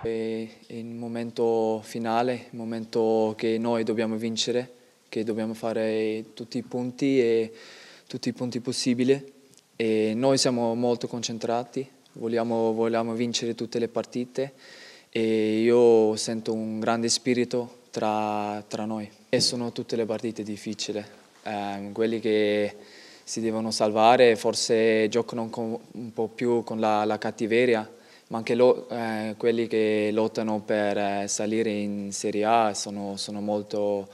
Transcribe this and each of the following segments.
È il momento finale, il momento che noi dobbiamo vincere, che dobbiamo fare tutti i punti e tutti i punti possibili. E noi siamo molto concentrati, vogliamo, vogliamo vincere tutte le partite e io sento un grande spirito tra, tra noi. E sono tutte le partite difficili, eh, quelli che si devono salvare forse giocano un po' più con la, la cattiveria ma anche lo, eh, quelli che lottano per eh, salire in Serie A sono, sono molto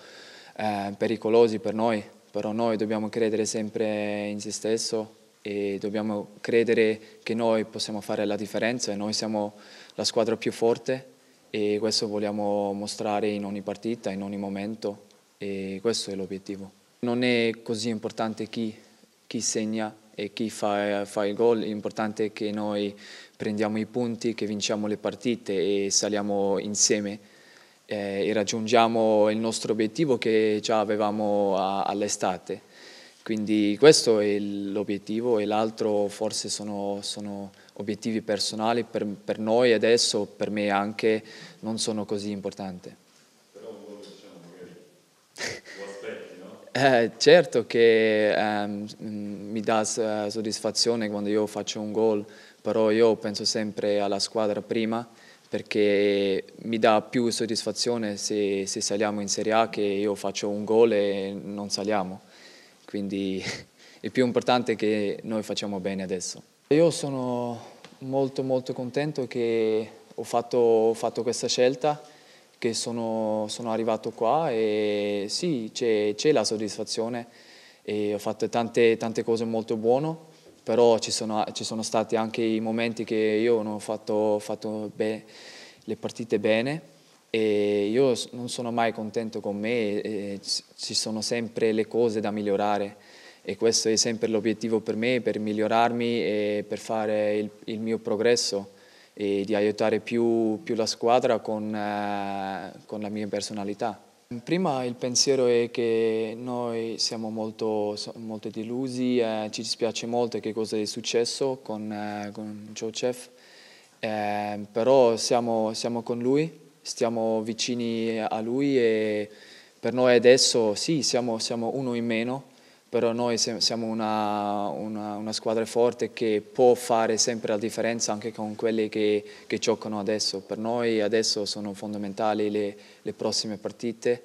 eh, pericolosi per noi, però noi dobbiamo credere sempre in se stesso e dobbiamo credere che noi possiamo fare la differenza e noi siamo la squadra più forte e questo vogliamo mostrare in ogni partita, in ogni momento e questo è l'obiettivo. Non è così importante chi, chi segna e chi fa, fa il gol, l'importante è che noi prendiamo i punti, che vinciamo le partite e saliamo insieme eh, e raggiungiamo il nostro obiettivo che già avevamo all'estate. Quindi questo è l'obiettivo e l'altro forse sono, sono obiettivi personali per, per noi adesso, per me anche, non sono così importanti. Eh, certo che ehm, mm, mi dà eh, soddisfazione quando io faccio un gol, però io penso sempre alla squadra prima perché mi dà più soddisfazione se, se saliamo in Serie A che io faccio un gol e non saliamo. Quindi è più importante che noi facciamo bene adesso. Io sono molto molto contento che ho fatto, ho fatto questa scelta che sono, sono arrivato qua e sì, c'è, la soddisfazione e ho fatto tante, tante cose molto buone, però ci sono, ci sono, stati anche i momenti che io non ho fatto, fatto le partite bene e io non sono mai contento con me, ci sono sempre le cose da migliorare e questo è sempre l'obiettivo per me, per migliorarmi e per fare il, il mio progresso e di aiutare più, più la squadra con, eh, con la mia personalità. Prima il pensiero è che noi siamo molto, molto delusi, eh, ci dispiace molto che cosa è successo con, eh, con Joseph, eh, però siamo, siamo, con lui, stiamo vicini a lui e per noi adesso sì, siamo, siamo uno in meno però noi siamo una, una, una, squadra forte che può fare sempre la differenza anche con quelli che, che giocano adesso. Per noi adesso sono fondamentali le, le prossime partite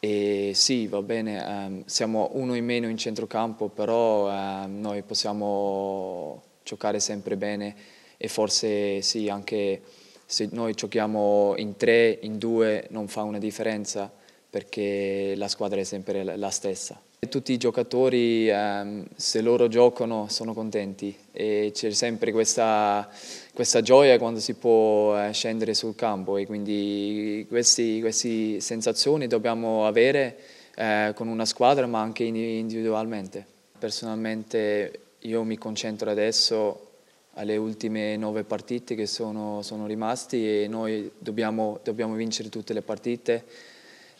e sì, va bene, um, siamo uno in meno in centrocampo, però um, noi possiamo giocare sempre bene e forse sì, anche se noi giochiamo in tre, in due, non fa una differenza perché la squadra è sempre la stessa. Tutti i giocatori, ehm, se loro giocano, sono contenti e c'è sempre questa, questa, gioia quando si può eh, scendere sul campo e quindi questi, queste sensazioni dobbiamo avere eh, con una squadra ma anche individualmente. Personalmente io mi concentro adesso alle ultime nove partite che sono, sono rimasti e noi dobbiamo, dobbiamo vincere tutte le partite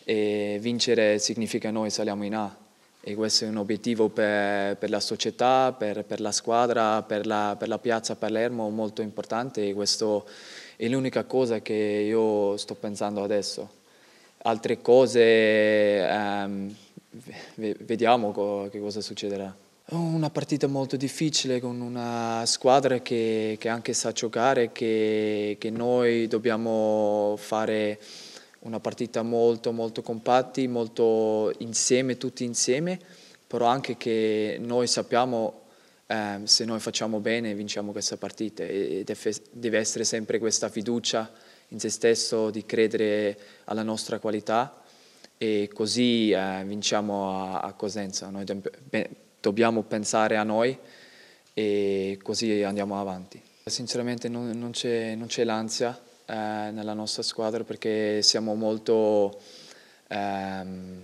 e vincere significa noi saliamo in A e questo è un obiettivo per, per la società, per, per, la squadra, per la, per la piazza Palermo molto importante e questo è l'unica cosa che io sto pensando adesso. Altre cose um, vediamo co che cosa succederà. Una partita molto difficile con una squadra che, che anche sa giocare, che, che noi dobbiamo fare una partita molto, molto compatti, molto insieme, tutti insieme, però anche che noi sappiamo eh, se noi facciamo bene vinciamo questa partita e deve essere sempre questa fiducia in se stesso di credere alla nostra qualità e così eh, vinciamo a, a, Cosenza. Noi dobbiamo pensare a noi e così andiamo avanti. Sinceramente non, non c'è l'ansia eh, nella nostra squadra perché siamo molto, ehm,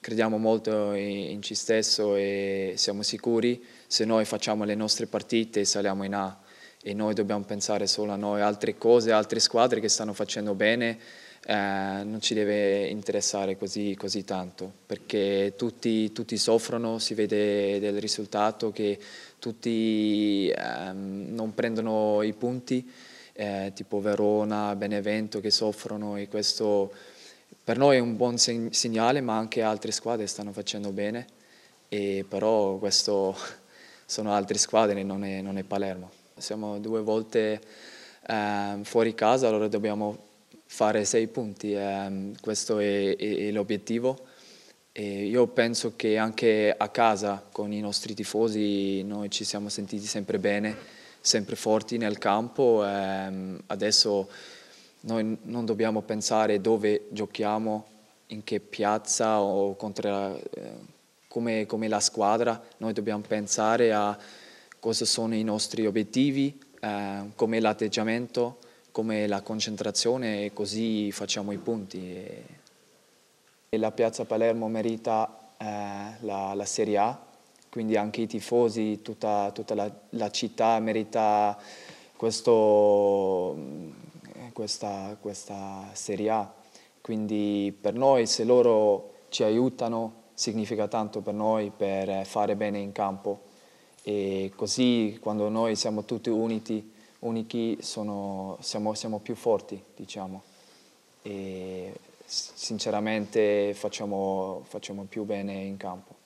crediamo molto in, in ci stesso e siamo sicuri se noi facciamo le nostre partite saliamo in A e noi dobbiamo pensare solo a noi, altre cose, altre squadre che stanno facendo bene eh, non ci deve interessare così, così tanto perché tutti, tutti, soffrono, si vede del risultato che tutti ehm, non prendono i punti eh, tipo Verona, Benevento che soffrono e questo per noi è un buon segnale, ma anche altre squadre stanno facendo bene, e però questo sono altre squadre, non è, non è Palermo. Siamo due volte eh, fuori casa, allora dobbiamo fare sei punti, eh, questo è, è, è l'obiettivo. E io penso che anche a casa con i nostri tifosi noi ci siamo sentiti sempre bene sempre forti nel campo. Ehm, adesso noi non dobbiamo pensare dove giochiamo, in che piazza o la, eh, come, come, la squadra, noi dobbiamo pensare a cosa sono i nostri obiettivi, eh, come l'atteggiamento, come la concentrazione e così facciamo i punti. E la piazza Palermo merita eh, la, la Serie A quindi anche i tifosi, tutta, tutta la, la, città merita questo, questa, questa Serie A. Quindi per noi se loro ci aiutano significa tanto per noi per fare bene in campo e così quando noi siamo tutti uniti, unichi sono, siamo, siamo più forti diciamo e sinceramente facciamo, facciamo più bene in campo.